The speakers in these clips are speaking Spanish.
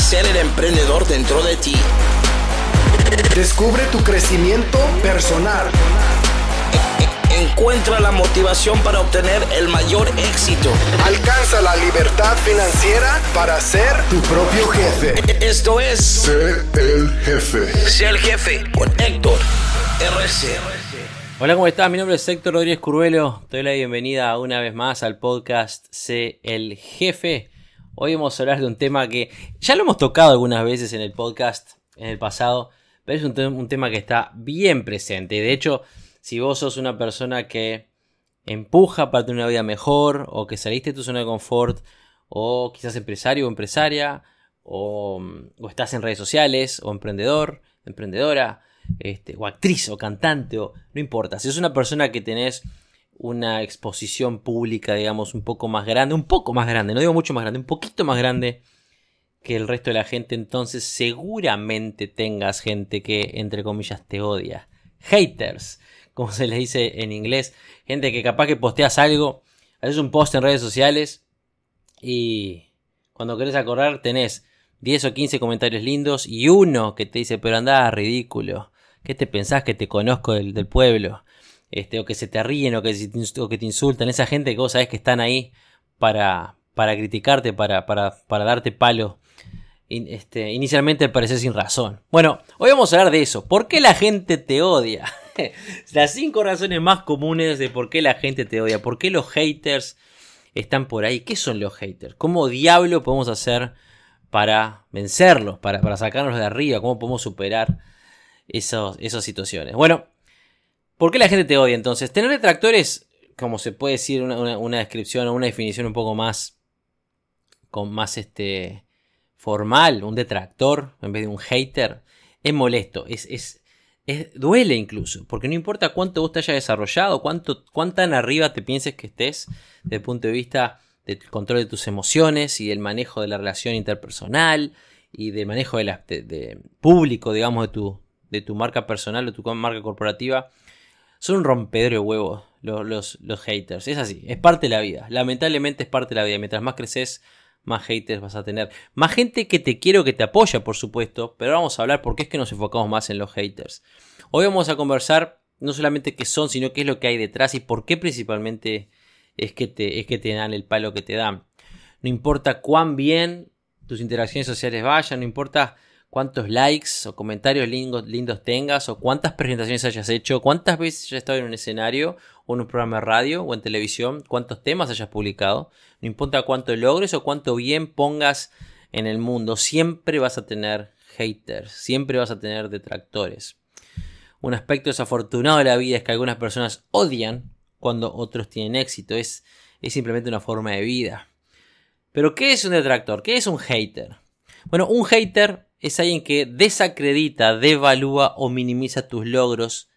ser el emprendedor dentro de ti. Descubre tu crecimiento personal. Encuentra la motivación para obtener el mayor éxito. Alcanza la libertad financiera para ser tu propio jefe. Esto es. Sé el jefe. Sé el jefe con Héctor RC. Hola, ¿cómo estás? Mi nombre es Héctor Rodríguez Curuelo. doy la bienvenida una vez más al podcast Sé el jefe. Hoy vamos a hablar de un tema que ya lo hemos tocado algunas veces en el podcast en el pasado, pero es un, tema que está bien presente. De hecho, si vos sos una persona que empuja para tener una vida mejor, o que saliste de tu zona de confort, o quizás empresario o empresaria, o, mm, estás en redes sociales, o emprendedor, emprendedora, este, o actriz, o cantante, o no importa. Si sos una persona que tenés una exposición pública, digamos, un poco más grande, un poco más grande, no digo mucho más grande, un poquito más grande que el resto de la gente, entonces seguramente tengas gente que, entre comillas, te odia. Haters, como se le dice en inglés, gente que capaz que posteas algo, haces un post en redes sociales y cuando querés acordar tenés 10 o 15 comentarios lindos y uno que te dice, pero andá, ridículo, ¿qué te pensás que te conozco del pueblo? Este, o que se te ríen, o que, te insultan, esa gente que vos sabés que están ahí para, para criticarte, para, para, darte palo. Este, inicialmente parece sin razón. Bueno, hoy vamos a hablar de eso. ¿Por qué la gente te odia? Las cinco razones más comunes de por qué la gente te odia. ¿Por qué los haters están por ahí? ¿Qué son los haters? ¿Cómo diablo podemos hacer para vencerlos, para, para sacarnos de arriba? ¿Cómo podemos superar esos, esas situaciones? Bueno, ¿Por qué la gente te odia entonces? Tener detractores, como se puede decir, una, descripción o una definición un poco más. con más este. formal, un detractor en vez de un hater, es molesto, es, es, duele incluso, porque no importa cuánto vos te hayas desarrollado, cuánto, cuán tan arriba te pienses que estés desde el punto de vista del control de tus emociones y del manejo de la relación interpersonal y del manejo de, la, público, digamos, de tu, de tu marca personal o tu marca corporativa son un de huevos los, los, haters. Es así, es parte de la vida. Lamentablemente es parte de la vida. Mientras más creces, más haters vas a tener. Más gente que te quiere o que te apoya, por supuesto. Pero vamos a hablar por qué es que nos enfocamos más en los haters. Hoy vamos a conversar no solamente qué son, sino qué es lo que hay detrás y por qué principalmente es que te, es que te dan el palo que te dan. No importa cuán bien tus interacciones sociales vayan, no importa cuántos likes o comentarios lindos, tengas, o cuántas presentaciones hayas hecho, cuántas veces hayas estado en un escenario, o en un programa de radio, o en televisión, cuántos temas hayas publicado. No importa cuánto logres o cuánto bien pongas en el mundo, siempre vas a tener haters, siempre vas a tener detractores. Un aspecto desafortunado de la vida es que algunas personas odian cuando otros tienen éxito, es simplemente una forma de vida. Pero ¿qué es un detractor? ¿Qué es un hater? Bueno, un hater es alguien que desacredita, devalúa o minimiza tus logros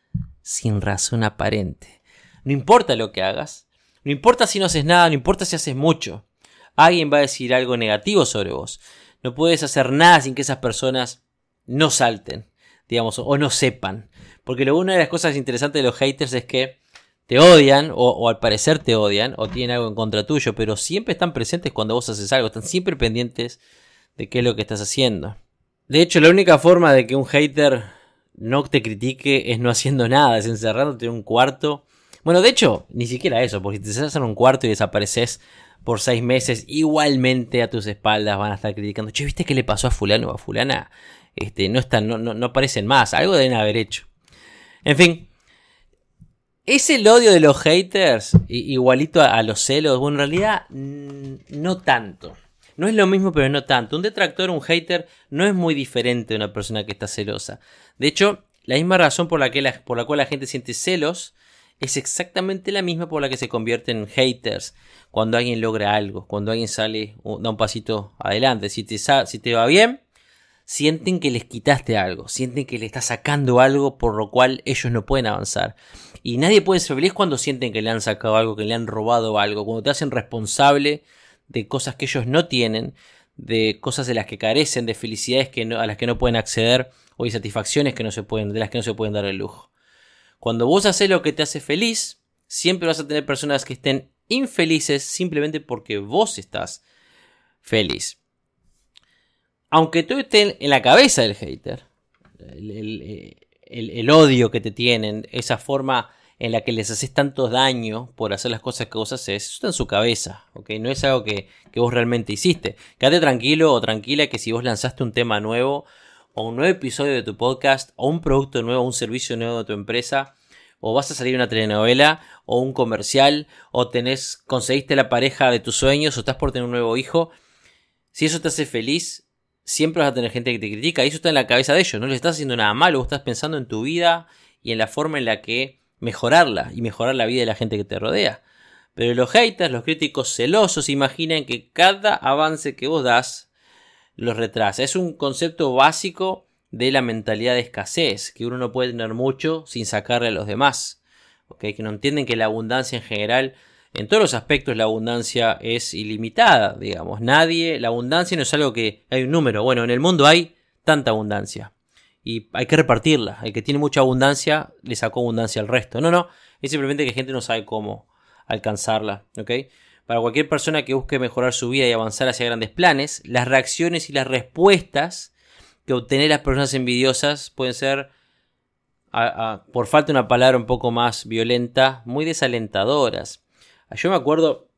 sin razón aparente. No importa lo que hagas, no importa si no haces nada, no importa si haces mucho. Alguien va a decir algo negativo sobre vos. No puedes hacer nada sin que esas personas no salten, digamos, o no sepan. Porque una de las cosas interesantes de los haters es que te odian, o, o, al parecer te odian, o tienen algo en contra tuyo, pero siempre están presentes cuando vos haces algo, están siempre pendientes de qué es lo que estás haciendo. De hecho, la única forma de que un hater no te critique es no haciendo nada, es encerrándote en un cuarto. Bueno, de hecho, ni siquiera eso, porque si te encerras en un cuarto y desapareces por seis meses, igualmente a tus espaldas van a estar criticando. Che, ¿viste qué le pasó a fulano o a fulana? Este, no, están, no, aparecen más, algo deben haber hecho. En fin, es el odio de los haters igualito a los celos. Bueno, en realidad, no tanto. No es lo mismo, pero no tanto. Un detractor, un hater, no es muy diferente de una persona que está celosa. De hecho, la misma razón por la, que por la cual la gente siente celos es exactamente la misma por la que se convierten en haters cuando alguien logra algo, cuando alguien sale, da un pasito adelante. Si te, si te va bien, sienten que les quitaste algo, sienten que le estás sacando algo por lo cual ellos no pueden avanzar. Y nadie puede ser feliz cuando sienten que le han sacado algo, que le han robado algo, cuando te hacen responsable de cosas que ellos no tienen, de cosas de las que carecen, de felicidades que a las que no pueden acceder o de satisfacciones que no se pueden, de las que no se pueden dar el lujo. Cuando vos haces lo que te hace feliz, siempre vas a tener personas que estén infelices simplemente porque vos estás feliz. Aunque tú estés en la cabeza del hater, el odio que te tienen, esa forma en la que les haces tanto daño. por hacer las cosas que vos haces, eso está en su cabeza, ¿ok? No es algo que, vos realmente hiciste. Quédate tranquilo o tranquila que si vos lanzaste un tema nuevo, o un nuevo episodio de tu podcast, o un producto nuevo, O un servicio nuevo de tu empresa, o vas a salir una telenovela, o un comercial, o tenés, conseguiste la pareja de tus sueños, o estás por tener un nuevo hijo, si eso te hace feliz, siempre vas a tener gente que te critica, y eso está en la cabeza de ellos, no les estás haciendo nada malo, vos estás pensando en tu vida y en la forma en la que mejorarla y mejorar la vida de la gente que te rodea. Pero los haters, los críticos celosos, imaginan que cada avance que vos das los retrasa. Es un concepto básico de la mentalidad de escasez, que uno no puede tener mucho sin sacarle a los demás. Que no entienden que la abundancia en general, en todos los aspectos, la abundancia es ilimitada, digamos. Nadie, la abundancia no es algo que hay un número. Bueno, en el mundo hay tanta abundancia y hay que repartirla. El que tiene mucha abundancia le sacó abundancia al resto. No, no, es simplemente que gente no sabe cómo alcanzarla. Para cualquier persona que busque mejorar su vida y avanzar hacia grandes planes, las reacciones y las respuestas que obtener las personas envidiosas pueden ser, por falta de una palabra un poco más violenta, muy desalentadoras. Yo me acuerdo,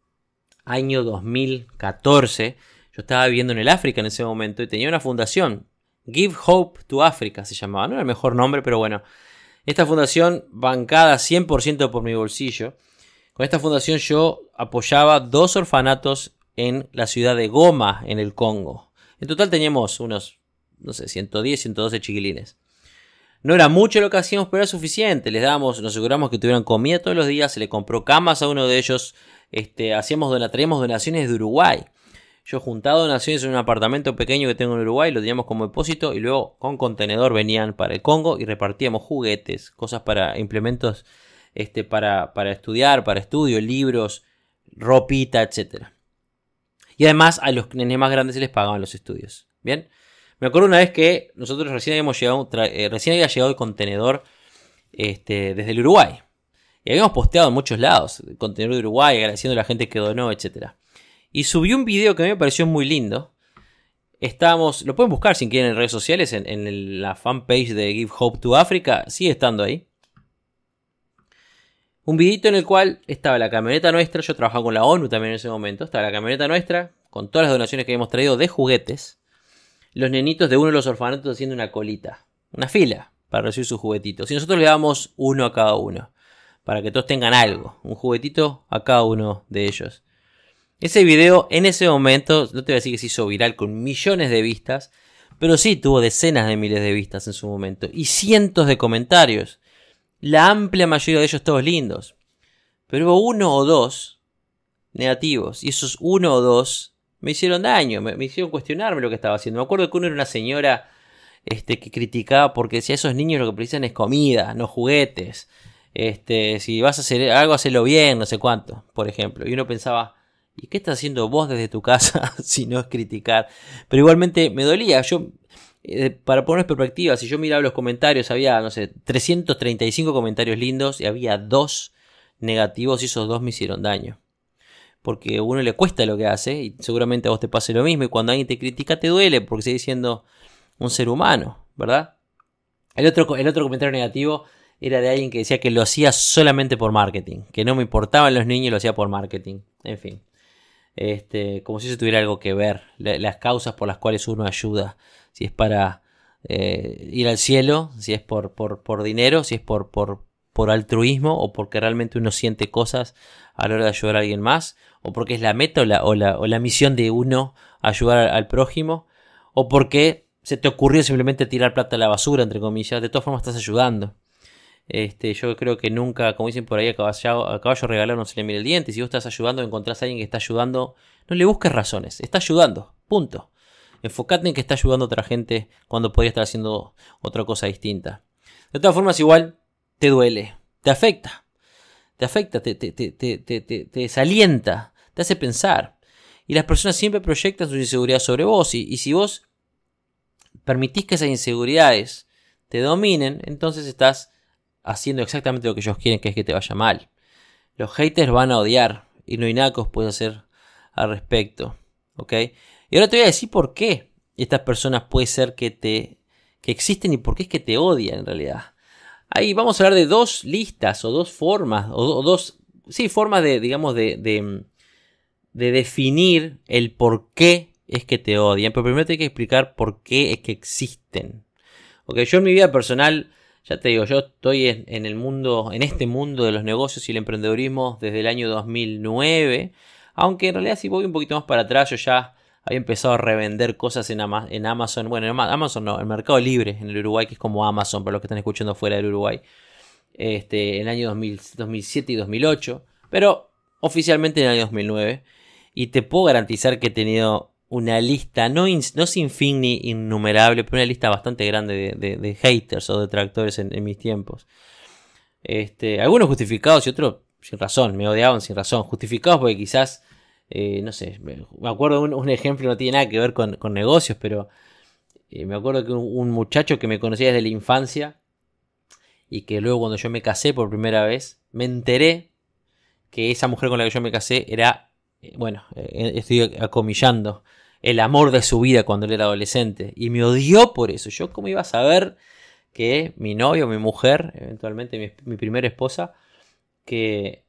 año 2014, yo estaba viviendo en el África en ese momento y tenía una fundación Give Hope to Africa se llamaba, no era el mejor nombre, pero bueno. Esta fundación, bancada 100% por mi bolsillo, con esta fundación yo apoyaba dos orfanatos en la ciudad de Goma, en el Congo. En total teníamos unos, no sé, 110, 112 chiquilines. No era mucho lo que hacíamos, pero era suficiente. Les dábamos, nos aseguramos que tuvieran comida todos los días, se le compró camas a uno de ellos, este, hacíamos donaciones de Uruguay. Yo juntado donaciones en un apartamento pequeño que tengo en Uruguay, lo teníamos como depósito y luego con contenedor venían para el Congo y repartíamos juguetes, cosas para implementos este, para, para estudiar, para estudio, libros, ropita, etc. Y además a los nenes más grandes se les pagaban los estudios. Bien, me acuerdo una vez que nosotros recién, habíamos llegado, eh, recién había llegado el contenedor este, desde el Uruguay. Y habíamos posteado en muchos lados, el contenedor de Uruguay, agradeciendo a la gente que donó, etcétera y subí un video que a mí me pareció muy lindo. Estábamos, lo pueden buscar si quieren en redes sociales, en, en la fanpage de Give Hope to Africa, sigue estando ahí. Un videito en el cual estaba la camioneta nuestra, yo trabajaba con la ONU también en ese momento, estaba la camioneta nuestra, con todas las donaciones que habíamos traído de juguetes, los nenitos de uno de los orfanatos haciendo una colita, una fila, para recibir sus juguetitos. Y nosotros le damos uno a cada uno, para que todos tengan algo, un juguetito a cada uno de ellos. Ese video en ese momento, no te voy a decir que se hizo viral con millones de vistas, pero sí tuvo decenas de miles de vistas en su momento y cientos de comentarios. La amplia mayoría de ellos todos lindos. Pero hubo uno o dos negativos y esos uno o dos me hicieron daño, me, hicieron cuestionarme lo que estaba haciendo. Me acuerdo que uno era una señora este, que criticaba porque decía, esos niños lo que precisan es comida, no juguetes. Este, si vas a hacer algo, hacelo bien, no sé cuánto, por ejemplo. Y uno pensaba, ¿Y qué estás haciendo vos desde tu casa si no es criticar? Pero igualmente me dolía. Yo, eh, para poner perspectiva, si yo miraba los comentarios, había, no sé, 335 comentarios lindos y había dos negativos y esos dos me hicieron daño. Porque a uno le cuesta lo que hace y seguramente a vos te pase lo mismo y cuando alguien te critica te duele porque sigue siendo un ser humano, ¿verdad? El otro, el otro comentario negativo era de alguien que decía que lo hacía solamente por marketing, que no me importaban los niños y lo hacía por marketing. En fin este, como si eso tuviera algo que ver, las causas por las cuales uno ayuda, si es para eh, ir al cielo, si es por, por, dinero, si es por, por, por altruismo o porque realmente uno siente cosas a la hora de ayudar a alguien más, o porque es la meta o la, o la, misión de uno ayudar al, al, prójimo, o porque se te ocurrió simplemente tirar plata a la basura, entre comillas, de todas formas estás ayudando. Este, yo creo que nunca, como dicen por ahí, a caballo, a caballo no se le mire el diente. Si vos estás ayudando, encontrás a alguien que está ayudando, no le busques razones, está ayudando, punto. Enfocate en que está ayudando a otra gente cuando podría estar haciendo otra cosa distinta. De todas formas, igual te duele, te afecta, te afecta, te, te, te, desalienta, te hace pensar. Y las personas siempre proyectan su inseguridad sobre vos. Y, y si vos permitís que esas inseguridades te dominen, entonces estás haciendo exactamente lo que ellos quieren, que es que te vaya mal. Los haters van a odiar y no hay nada que os pueda hacer al respecto. ¿Ok? Y ahora te voy a decir por qué estas personas puede ser que te que existen y por qué es que te odian en realidad. Ahí vamos a hablar de dos listas o dos formas, o, dos, sí, formas de, digamos, de, de, de definir el por qué es que te odian. Pero primero te hay que explicar por qué es que existen. Ok, yo en mi vida personal ya te digo, yo estoy en, el mundo, en este mundo de los negocios y el emprendedurismo desde el año 2009. Aunque en realidad si voy un poquito más para atrás, yo ya había empezado a revender cosas en, Amazon. Bueno, en Amazon no, el Mercado Libre, en el Uruguay, que es como Amazon, para los que están escuchando fuera del Uruguay. Este, en el año 2007 y 2008. Pero oficialmente en el año 2009. Y te puedo garantizar que he tenido una lista, no, no sin fin ni innumerable, pero una lista bastante grande de, haters o detractores en, mis tiempos. Este, algunos justificados y otros sin razón, me odiaban sin razón. Justificados porque quizás, eh, no sé, me acuerdo un, un, ejemplo, no tiene nada que ver con, negocios, pero eh, me acuerdo que un, muchacho que me conocía desde la infancia y que luego cuando yo me casé por primera vez, me enteré que esa mujer con la que yo me casé era, eh, bueno, estoy acomillando, el amor de su vida cuando él era adolescente. Y me odió por eso. Yo cómo iba a saber que mi novio, mi mujer, eventualmente mi, primera esposa, que,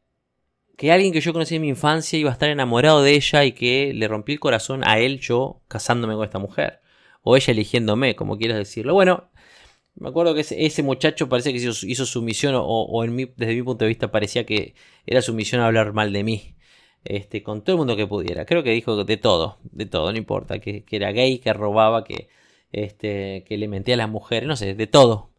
que alguien que yo conocí en mi infancia iba a estar enamorado de ella y que le rompí el corazón a él yo casándome con esta mujer. O ella eligiéndome, como quieras decirlo. Bueno, me acuerdo que ese, muchacho parece que hizo, hizo su misión, o, en mi, desde mi punto de vista parecía que era su misión hablar mal de mí este, con todo el mundo que pudiera. Creo que dijo de todo, de todo, no importa, que, era gay, que robaba, que, este, que le mentía a las mujeres, no sé, de todo.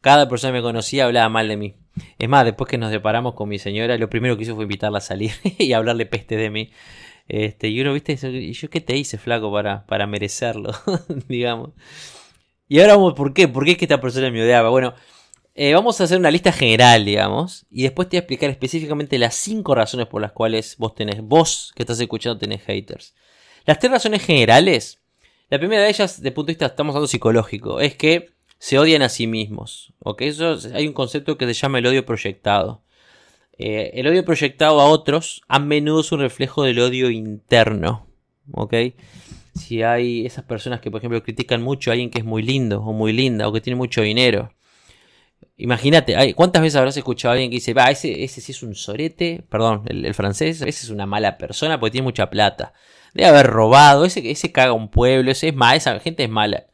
Cada persona que me conocía hablaba mal de mí. Es más, después que nos deparamos con mi señora, lo primero que hizo fue invitarla a salir y hablarle peste de mí. Este, y uno, viste, y yo qué te hice, flaco, para, para merecerlo, digamos. Y ahora vamos, ¿por qué? ¿Por qué es que esta persona me odiaba? Bueno, eh, vamos a hacer una lista general, digamos, y después te voy a explicar específicamente las cinco razones por las cuales vos tenés, vos que estás escuchando, tenés haters. Las tres razones generales, la primera de ellas, de punto de vista, estamos hablando psicológico, es que se odian a sí mismos. ¿ok? Eso, hay un concepto que se llama el odio proyectado. Eh, el odio proyectado a otros a menudo es un reflejo del odio interno. ¿ok? Si hay esas personas que, por ejemplo, critican mucho a alguien que es muy lindo o muy linda o que tiene mucho dinero Imagínate, ¿cuántas veces habrás escuchado a alguien que dice, va, ese, ese sí es un sorete, perdón, el, francés, ese es una mala persona porque tiene mucha plata. Debe haber robado, ese, ese caga un pueblo, ese es esa gente es mala.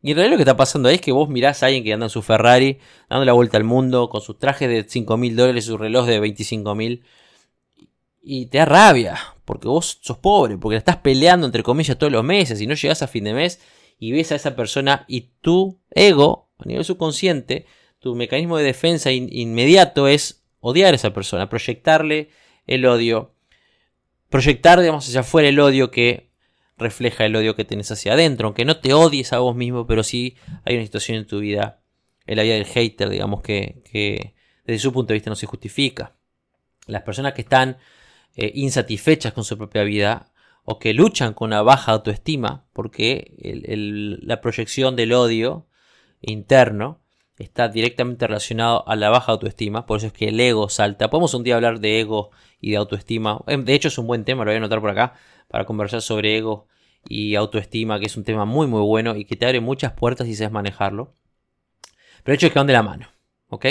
Y en realidad lo que está pasando ahí es que vos mirás a alguien que anda en su Ferrari, dando la vuelta al mundo, con sus trajes de 5 mil dólares y su reloj de 25 mil, y te da rabia, porque vos sos pobre, porque estás peleando entre comillas todos los meses y no llegas a fin de mes y ves a esa persona y tu ego, a nivel subconsciente, tu mecanismo de defensa inmediato es odiar a esa persona, proyectarle el odio, proyectar, digamos, hacia afuera el odio que refleja el odio que tenés hacia adentro, aunque no te odies a vos mismo, pero sí hay una situación en tu vida, en la vida del hater, digamos, que, desde su punto de vista no se justifica. Las personas que están eh, insatisfechas con su propia vida o que luchan con una baja autoestima, porque la proyección del odio interno está directamente relacionado a la baja autoestima, por eso es que el ego salta. Podemos un día hablar de ego y de autoestima. Em, de hecho es un buen tema, lo voy a anotar por acá, para conversar sobre ego y autoestima, que es un tema muy muy bueno y que te abre muchas puertas si sabes manejarlo. Pero el hecho es que van de la mano, ¿ok?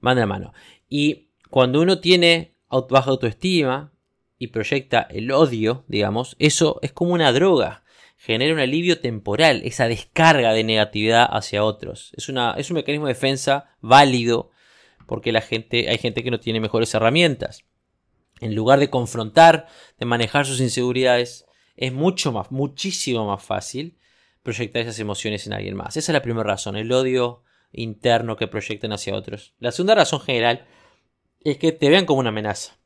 Van de la mano. Y cuando uno tiene baja autoestima y proyecta el odio, digamos, eso es como una droga genera un alivio temporal, esa descarga de negatividad hacia otros. Es, una, es un mecanismo de defensa válido porque la gente, hay gente que no tiene mejores herramientas. En lugar de confrontar, de manejar sus inseguridades, es mucho más, muchísimo más fácil proyectar esas emociones en alguien más. Esa es la primera razón, el odio interno que proyectan hacia otros. La segunda razón general es que te vean como una amenaza.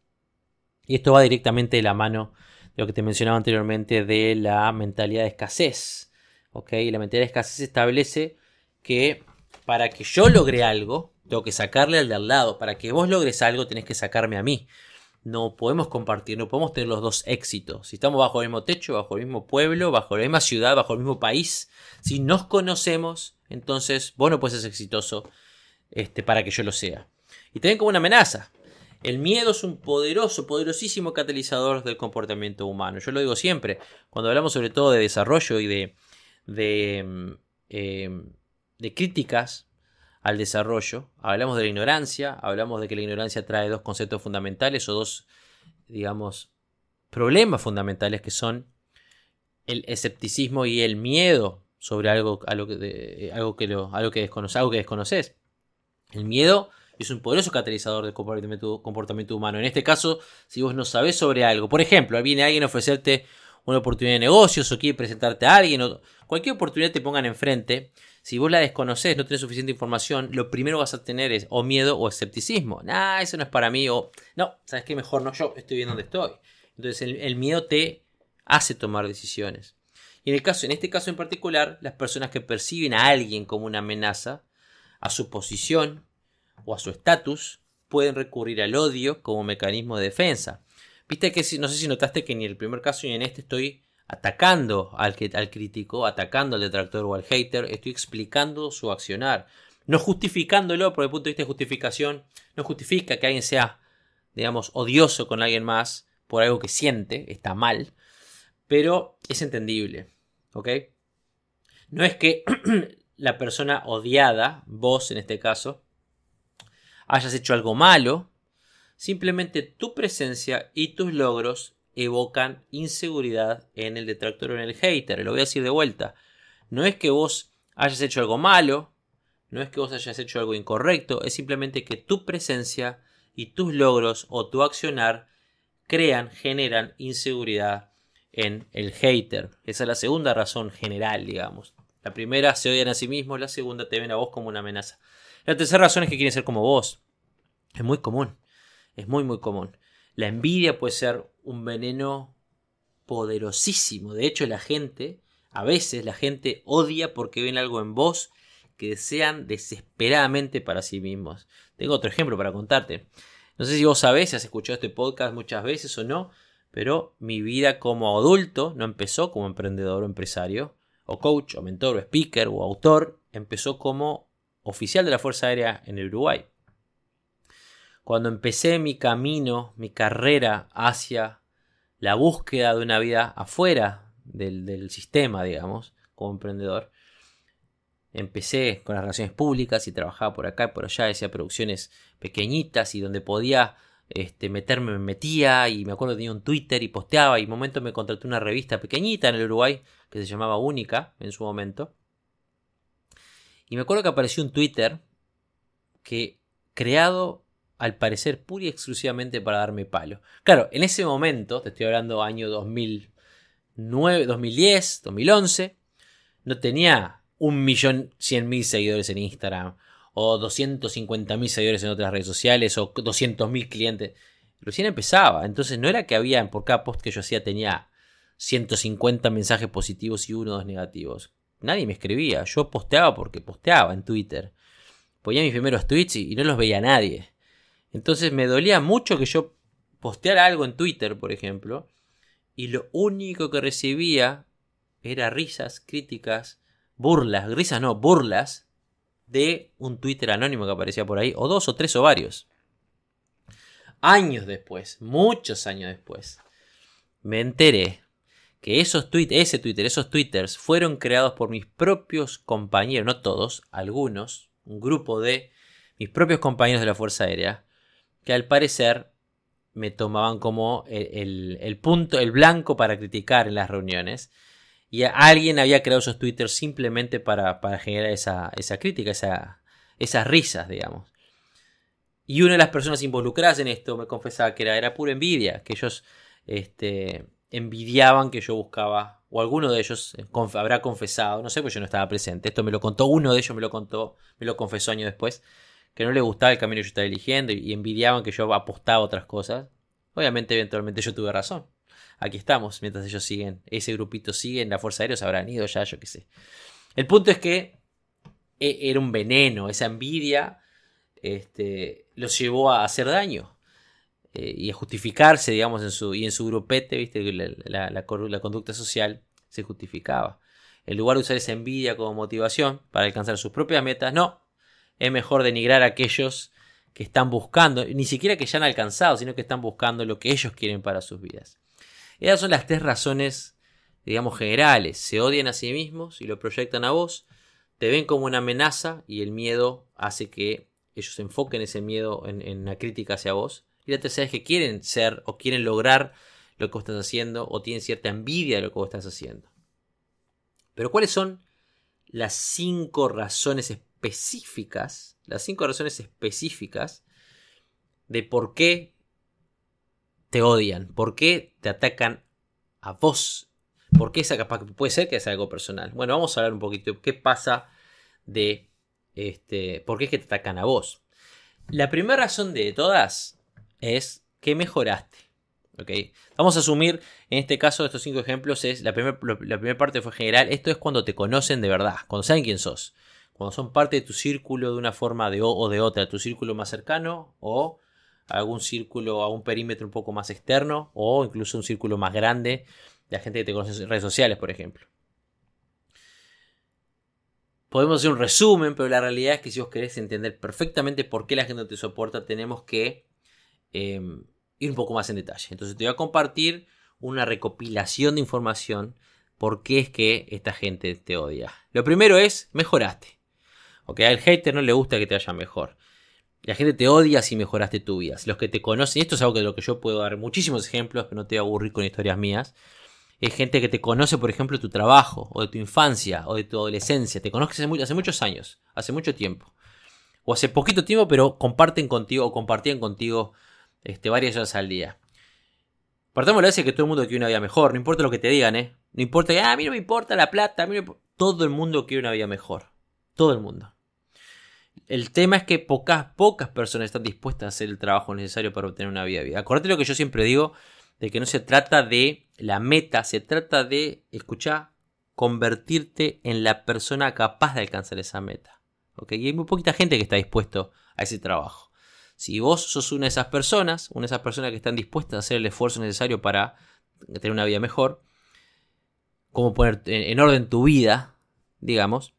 Y esto va directamente de la mano lo que te mencionaba anteriormente de la mentalidad de escasez. ¿ok? la mentalidad de escasez establece que para que yo logre algo, tengo que sacarle al de al lado. Para que vos logres algo, tenés que sacarme a mí. No podemos compartir, no podemos tener los dos éxitos. Si estamos bajo el mismo techo, bajo el mismo pueblo, bajo la misma ciudad, bajo el mismo país, si nos conocemos, entonces vos no puedes ser exitoso este, para que yo lo sea. Y también como una amenaza. El miedo es un poderoso, poderosísimo catalizador del comportamiento humano. Yo lo digo siempre, cuando hablamos sobre todo de desarrollo y de, mm, em, de, críticas al desarrollo, hablamos de la ignorancia, hablamos de que la ignorancia trae dos conceptos fundamentales o dos, digamos, problemas fundamentales que son el escepticismo y el miedo sobre algo, algo, algo, que, lo, algo, que, desconoces, algo que desconoces. El miedo es un poderoso catalizador del comportamiento, humano. En este caso, si vos no sabés sobre algo, por ejemplo, viene alguien a ofrecerte una oportunidad de negocios o quiere presentarte a alguien o cualquier oportunidad te pongan enfrente, si vos la desconoces, no tenés suficiente información, lo primero vas a tener es o miedo o escepticismo. Nah, eso no es para mí o no, sabes qué? mejor no, yo estoy bien donde estoy. Entonces el, el, miedo te hace tomar decisiones. Y en, el caso, en este caso en particular, las personas que perciben a alguien como una amenaza, a su posición o a su estatus, pueden recurrir al odio como mecanismo de defensa. Viste que no sé si notaste que ni en el primer caso ni en este estoy atacando al, al crítico, atacando al detractor o al hater, estoy explicando su accionar, no justificándolo por el punto de vista de justificación, no justifica que alguien sea, digamos, odioso con alguien más por algo que siente, está mal, pero es entendible, ¿ok? No es que la persona odiada, vos en este caso, hayas hecho algo malo, simplemente tu presencia y tus logros evocan inseguridad en el detractor o en el hater. Lo voy a decir de vuelta. No es que vos hayas hecho algo malo, no es que vos hayas hecho algo incorrecto, es simplemente que tu presencia y tus logros o tu accionar crean, generan inseguridad en el hater. Esa es la segunda razón general, digamos. La primera se odian a sí mismos, la segunda te ven a vos como una amenaza. La tercera razón es que quieren ser como vos. Es muy común. Es muy, muy común. La envidia puede ser un veneno poderosísimo. De hecho, la gente, a veces la gente odia porque ven algo en vos que desean desesperadamente para sí mismos. Tengo otro ejemplo para contarte. No sé si vos sabés, si has escuchado este podcast muchas veces o no, pero mi vida como adulto no empezó como emprendedor o empresario, o coach, o mentor, o speaker, o autor, empezó como oficial de la Fuerza Aérea en el Uruguay. Cuando empecé mi camino, mi carrera hacia la búsqueda de una vida afuera del, sistema, digamos, como emprendedor, empecé con las relaciones públicas y trabajaba por acá y por allá, hacía producciones pequeñitas y donde podía este, meterme, me metía y me acuerdo que tenía un Twitter y posteaba y en un momento me contraté una revista pequeñita en el Uruguay que se llamaba Única en su momento y me acuerdo que apareció un Twitter que creado al parecer pura y exclusivamente para darme palo. Claro, en ese momento, te estoy hablando año 2009, 2010, 2011, no tenía un millón cien mil seguidores en Instagram o 250.000 mil seguidores en otras redes sociales o doscientos mil clientes. Recién empezaba, entonces no era que había por cada post que yo hacía tenía 150 mensajes positivos y uno o dos negativos. Nadie me escribía. Yo posteaba porque posteaba en Twitter. Ponía mis primeros tweets y, no los veía nadie. Entonces me dolía mucho que yo posteara algo en Twitter, por ejemplo, y lo único que recibía era risas, críticas, burlas, risas no, burlas de un Twitter anónimo que aparecía por ahí, o dos o tres o varios. Años después, muchos años después, me enteré que esos tweets, ese Twitter, esos Twitters fueron creados por mis propios compañeros, no todos, algunos, un grupo de mis propios compañeros de la Fuerza Aérea, que al parecer me tomaban como el, punto, el blanco para criticar en las reuniones. Y alguien había creado esos twitters simplemente para, generar esa, crítica, esa, esas risas, digamos. Y una de las personas involucradas en esto me confesaba que era, era pura envidia, que ellos este, envidiaban que yo buscaba, o alguno de ellos habrá confesado, no sé, pues yo no estaba presente, esto me lo contó, uno de ellos me lo contó, me lo confesó años después, que no le gustaba el camino que yo estaba eligiendo y, envidiaban que yo apostaba otras cosas. Obviamente, eventualmente yo tuve razón. Aquí estamos, mientras ellos siguen, ese grupito sigue, en la Fuerza Aérea se habrán ido ya, yo qué sé. El punto es que e, era un veneno, esa envidia este, los llevó a hacer daño eh, y a justificarse, digamos, en su, y en su grupete, ¿viste? La, la, conducta social se justificaba. En lugar de usar esa envidia como motivación para alcanzar sus propias metas, no. Es mejor denigrar a aquellos que están buscando, ni siquiera que ya han alcanzado, sino que están buscando lo que ellos quieren para sus vidas. Esas son las tres razones, digamos, generales. Se odian a sí mismos y lo proyectan a vos. Te ven como una amenaza y el miedo hace que ellos enfoquen ese miedo en, en una crítica hacia vos. Y la tercera es que quieren ser o quieren lograr lo que vos estás haciendo o tienen cierta envidia de lo que vos estás haciendo. Pero ¿cuáles son las cinco razones específicas? Las cinco razones específicas de por qué te odian, por qué te atacan a vos, por qué esa capaz puede ser que es algo personal. Bueno, vamos a hablar un poquito de qué pasa de este, por qué es que te atacan a vos. La primera razón de todas es que mejoraste. Vamos a asumir, en este caso, estos cinco ejemplos, es la primera parte fue general, esto es cuando te conocen de verdad, cuando saben quién sos, cuando son parte de tu círculo de una forma de o, de otra, tu círculo más cercano o algún círculo, a un perímetro un poco más externo o incluso un círculo más grande de la gente que te conoce en redes sociales, por ejemplo. Podemos hacer un resumen, pero la realidad es que si vos querés entender perfectamente por qué la gente te soporta, tenemos que Em, ir un poco más en detalle. Entonces te voy a compartir una recopilación de información por qué es que esta gente te odia. Lo primero es, mejoraste. Ok, al hater no le gusta que te vaya mejor. La gente te odia si mejoraste tu vida. Los que te conocen, y esto es algo de lo que yo puedo dar muchísimos ejemplos, que no te voy a aburrir con historias mías. Es gente que te conoce, por ejemplo, de tu trabajo, o de tu infancia, o de tu adolescencia. Te conoce hace, hace muchos años, hace mucho tiempo. O hace poquito tiempo, pero comparten contigo o compartían contigo este, varias horas al día. Partamos de la que todo el mundo quiere una vida mejor, no importa lo que te digan, ¿eh? No importa, ah, a mí no me importa la plata, todo el mundo quiere una vida mejor. Todo el mundo. El tema es que pocas, pocas personas están dispuestas a hacer el trabajo necesario para obtener una vida. vida. Acordate lo que yo siempre digo, de que no se trata de la meta, se trata de, escucha, convertirte en la persona capaz de alcanzar esa meta. Y hay muy poquita gente que está dispuesto a ese trabajo. Si vos sos una de esas personas, una de esas personas que están dispuestas a hacer el esfuerzo necesario para tener una vida mejor, como poner en orden tu vida, digamos,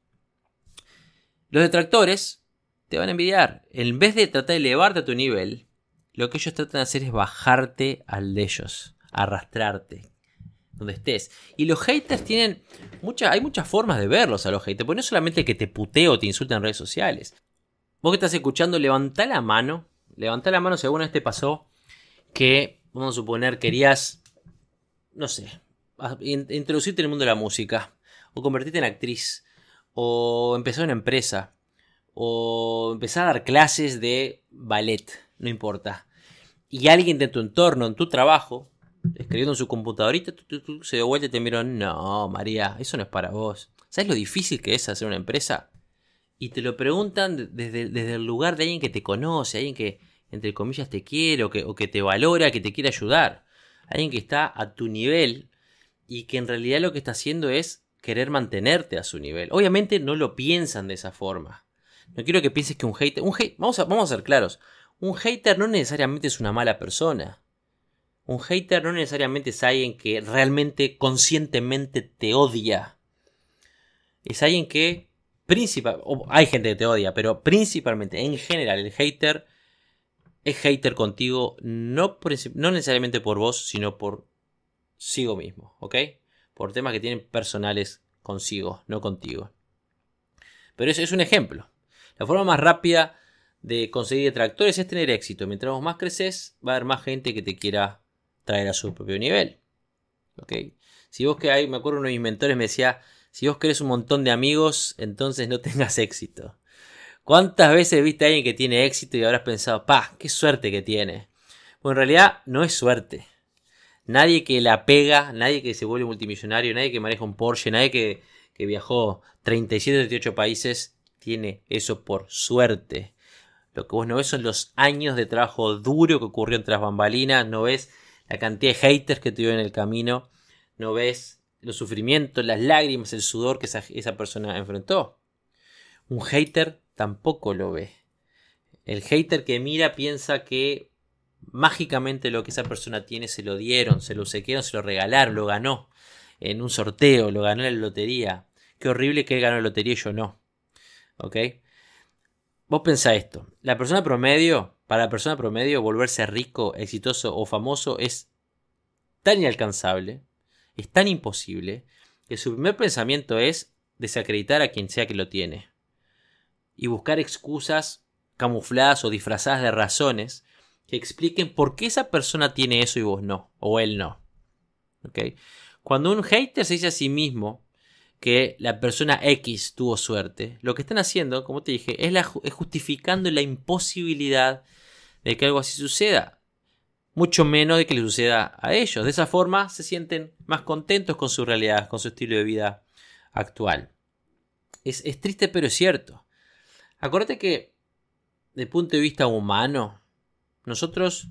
los detractores te van a envidiar. En vez de tratar de elevarte a tu nivel, lo que ellos tratan de hacer es bajarte al de ellos, arrastrarte, donde estés. Y los haters tienen muchas, hay muchas formas de verlos a los haters, porque no es solamente que te puteo o te insulten en redes sociales. Vos que estás escuchando, levanta la mano. levanta la mano según este pasó. Que, vamos a suponer, querías, no sé, introducirte en el mundo de la música. O convertirte en actriz. O empezar una empresa. O empezar a dar clases de ballet. No importa. Y alguien de tu entorno, en tu trabajo, escribiendo en su computadora se dio vuelta y te miró, no, María, eso no es para vos. ¿Sabes lo difícil que es hacer una empresa? y te lo preguntan desde, el lugar de alguien que te conoce, alguien que, entre comillas, te quiere o que, te valora, que te quiere ayudar. Alguien que está a tu nivel y que en realidad lo que está haciendo es querer mantenerte a su nivel. Obviamente no lo piensan de esa forma. No quiero que pienses que un hater... Un vamos, vamos a ser claros. Un hater no necesariamente es una mala persona. Un hater no necesariamente es alguien que realmente conscientemente te odia. Es alguien que principal, hay gente que te odia, pero principalmente, en general, el hater es hater contigo, no, no necesariamente por vos, sino por sigo mismo, ¿ok? Por temas que tienen personales consigo, no contigo. Pero eso es un ejemplo. La forma más rápida de conseguir detractores es tener éxito. Mientras más creces, va a haber más gente que te quiera traer a su propio nivel. ¿Ok? Si vos que hay, me acuerdo uno de mis me decía, si vos querés un montón de amigos, entonces no tengas éxito. ¿Cuántas veces viste a alguien que tiene éxito y habrás pensado, pa, qué suerte que tiene? Bueno, en realidad no es suerte. Nadie que la pega, nadie que se vuelve multimillonario, nadie que maneja un Porsche, nadie que, viajó 37, 38 países, tiene eso por suerte. Lo que vos no ves son los años de trabajo duro que ocurrió las bambalinas, no ves la cantidad de haters que tuvieron en el camino, no ves los sufrimientos, las lágrimas, el sudor que esa, persona enfrentó. Un hater tampoco lo ve. El hater que mira piensa que mágicamente lo que esa persona tiene se lo dieron, se lo sequieron, se lo regalaron, lo ganó en un sorteo, lo ganó en la lotería. Qué horrible que él ganó la lotería y yo no. ¿Ok? Vos pensá esto. La persona promedio, para la persona promedio, volverse rico, exitoso o famoso es tan inalcanzable es tan imposible que su primer pensamiento es desacreditar a quien sea que lo tiene y buscar excusas camufladas o disfrazadas de razones que expliquen por qué esa persona tiene eso y vos no, o él no. Cuando un hater se dice a sí mismo que la persona X tuvo suerte, lo que están haciendo, como te dije, es justificando la imposibilidad de que algo así suceda mucho menos de que le suceda a ellos. De esa forma se sienten más contentos con su realidad, con su estilo de vida actual. Es, triste pero es cierto. Acuérdate que, de punto de vista humano, nosotros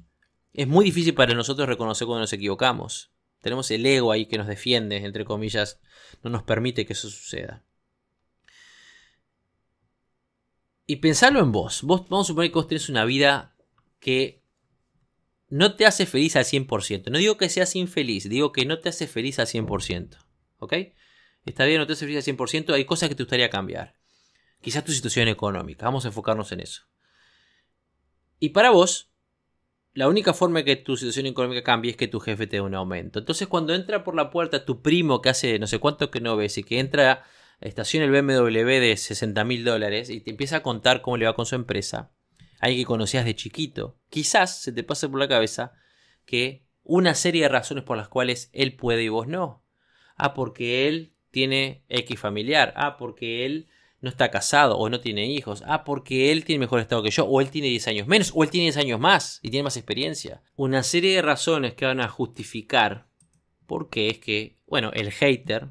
es muy difícil para nosotros reconocer cuando nos equivocamos. Tenemos el ego ahí que nos defiende, entre comillas, no nos permite que eso suceda. Y pensarlo en vos. Vos, vamos a suponer que vos tenés una vida que no te hace feliz al 100%. No digo que seas infeliz, digo que no te hace feliz al 100%. ¿Ok? Está bien, no te hace feliz al 100%, hay cosas que te gustaría cambiar. Quizás tu situación económica, vamos a enfocarnos en eso. Y para vos, la única forma que tu situación económica cambie es que tu jefe te dé un aumento. Entonces cuando entra por la puerta tu primo que hace no sé cuánto que no ves y que entra, estaciona el BMW de 60 mil dólares y te empieza a contar cómo le va con su empresa, alguien que conocías de chiquito, quizás se te pase por la cabeza que una serie de razones por las cuales él puede y vos no. Ah, porque él tiene X familiar. Ah, porque él no está casado o no tiene hijos. Ah, porque él tiene mejor estado que yo. O él tiene 10 años menos. O él tiene 10 años más y tiene más experiencia. Una serie de razones que van a justificar por qué es que, bueno, el hater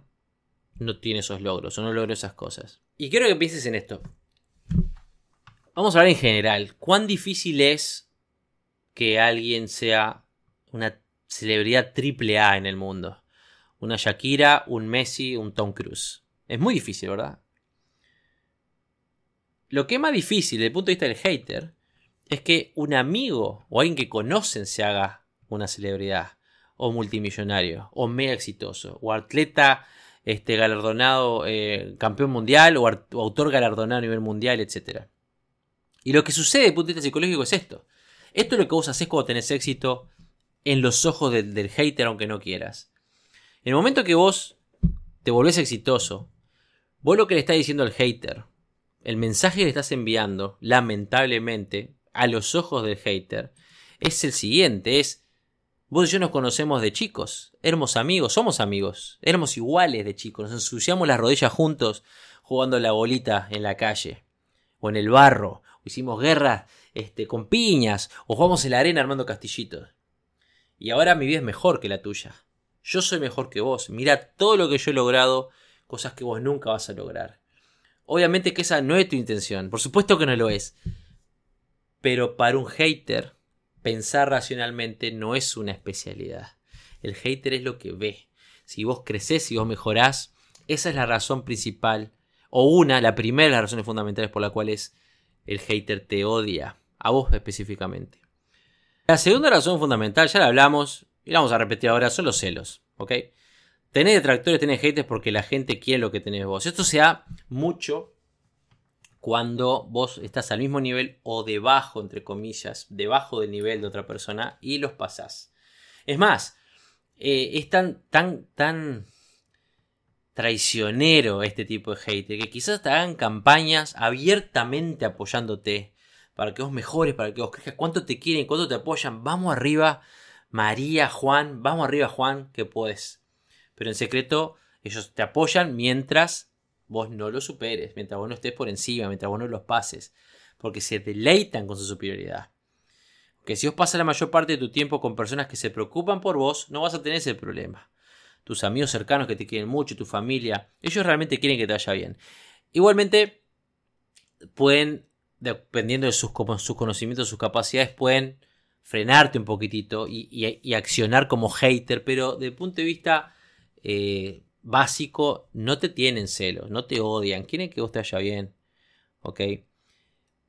no tiene esos logros o no logra esas cosas. Y quiero que pienses en esto. Vamos a ver en general. ¿Cuán difícil es que alguien sea una celebridad triple A en el mundo? Una Shakira, un Messi, un Tom Cruise. Es muy difícil, ¿verdad? Lo que es más difícil desde el punto de vista del hater es que un amigo o alguien que conocen se haga una celebridad o multimillonario o mega exitoso o atleta este, galardonado, eh, campeón mundial o, o, autor galardonado a nivel mundial, etcétera. Y lo que sucede desde el punto de vista psicológico es esto. Esto es lo que vos haces cuando tenés éxito en los ojos del, hater, aunque no quieras. En el momento que vos te volvés exitoso, vos lo que le estás diciendo al hater, el mensaje que le estás enviando, lamentablemente, a los ojos del hater, es el siguiente, es, vos y yo nos conocemos de chicos, éramos amigos, somos amigos, éramos iguales de chicos, nos ensuciamos las rodillas juntos jugando la bolita en la calle, o en el barro, hicimos guerra este, con piñas, o jugamos en la arena armando castillitos. Y ahora mi vida es mejor que la tuya. Yo soy mejor que vos. Mira todo lo que yo he logrado, cosas que vos nunca vas a lograr. Obviamente que esa no es tu intención, por supuesto que no lo es. Pero para un hater, pensar racionalmente no es una especialidad. El hater es lo que ve. Si vos creces, si vos mejorás, esa es la razón principal, o una, la primera de las razones fundamentales por la cual es el hater te odia, a vos específicamente. La segunda razón fundamental, ya la hablamos y la vamos a repetir ahora, son los celos, ¿ok? Tenés detractores, tenés haters porque la gente quiere lo que tenés vos. Esto se da mucho cuando vos estás al mismo nivel o debajo, entre comillas, debajo del nivel de otra persona y los pasás. Es más, eh, es tan, tan, tan traicionero este tipo de hater, que quizás te hagan campañas abiertamente apoyándote para que vos mejores, para que vos crezcas, cuánto te quieren, cuánto te apoyan, vamos arriba, María, Juan, vamos arriba, Juan, que puedes. Pero en secreto, ellos te apoyan mientras vos no lo superes, mientras vos no estés por encima, mientras vos no los pases, porque se deleitan con su superioridad. Que si vos pasas la mayor parte de tu tiempo con personas que se preocupan por vos, no vas a tener ese problema tus amigos cercanos que te quieren mucho, tu familia. Ellos realmente quieren que te vaya bien. Igualmente, pueden, dependiendo de sus, sus conocimientos, sus capacidades, pueden frenarte un poquitito y, accionar como hater, pero desde punto de vista eh, básico, no te tienen celos, no te odian, quieren que vos te vaya bien, ¿ok?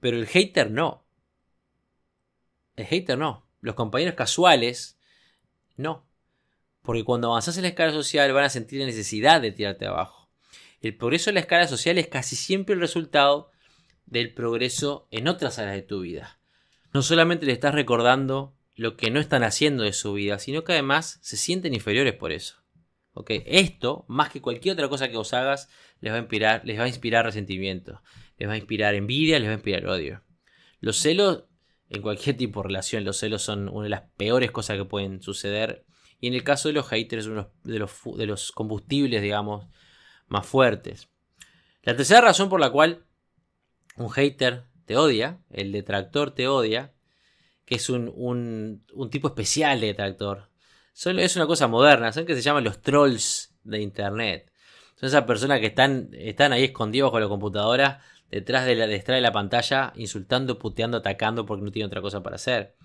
Pero el hater no. El hater no. Los compañeros casuales, no porque cuando avanzas en la escala social van a sentir la necesidad de tirarte abajo. El progreso en la escala social es casi siempre el resultado del progreso en otras áreas de tu vida. No solamente le estás recordando lo que no están haciendo de su vida, sino que además se sienten inferiores por eso. Esto, más que cualquier otra cosa que os hagas, les va a inspirar, les va a inspirar resentimiento, les va a inspirar envidia, les va a inspirar odio. Los celos, en cualquier tipo de relación, los celos son una de las peores cosas que pueden suceder y en el caso de los haters, uno de los, de los combustibles, digamos, más fuertes. La tercera razón por la cual un hater te odia, el detractor te odia, que es un, tipo especial de detractor. es una cosa moderna, son que se llaman los trolls de internet. Son esas personas que están, están ahí escondidos con la computadora, detrás de la, detrás de la pantalla, insultando, puteando, atacando porque no tienen otra cosa para hacer.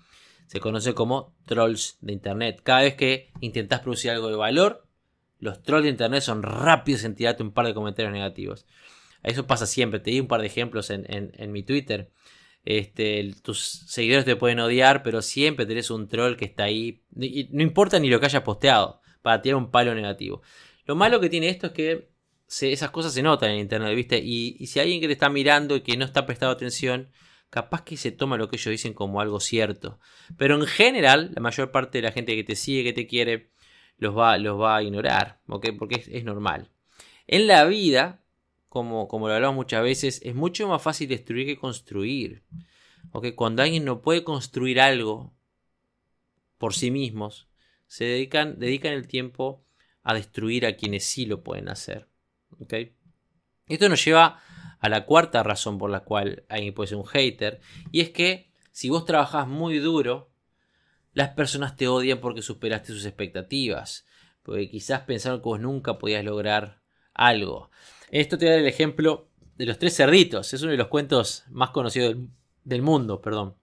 Se conoce como trolls de Internet. Cada vez que intentas producir algo de valor, los trolls de Internet son rápidos en tirarte un par de comentarios negativos. A Eso pasa siempre. Te di un par de ejemplos en, mi Twitter. Este, tus seguidores te pueden odiar, pero siempre tenés un troll que está ahí. no importa ni lo que hayas posteado, para tirar un palo negativo. Lo malo que tiene esto es que esas cosas se notan en internet, ¿viste? Y, y, si alguien que te está mirando y que no está prestando atención, capaz que se toma lo que ellos dicen como algo cierto. Pero en general, la mayor parte de la gente que te sigue, que te quiere, los va, los va a ignorar, ¿ok? Porque es, normal. En la vida, como, como lo hablamos muchas veces, es mucho más fácil destruir que construir. ¿ok? Cuando alguien no puede construir algo por sí mismos, se dedican, dedican el tiempo a destruir a quienes sí lo pueden hacer. ¿ok? Esto nos lleva a la cuarta razón por la cual alguien puede ser un hater, y es que si vos trabajás muy duro, las personas te odian porque superaste sus expectativas, porque quizás pensaron que vos nunca podías lograr algo. Esto te da el ejemplo de los tres cerditos, es uno de los cuentos más conocidos del, mundo, perdón.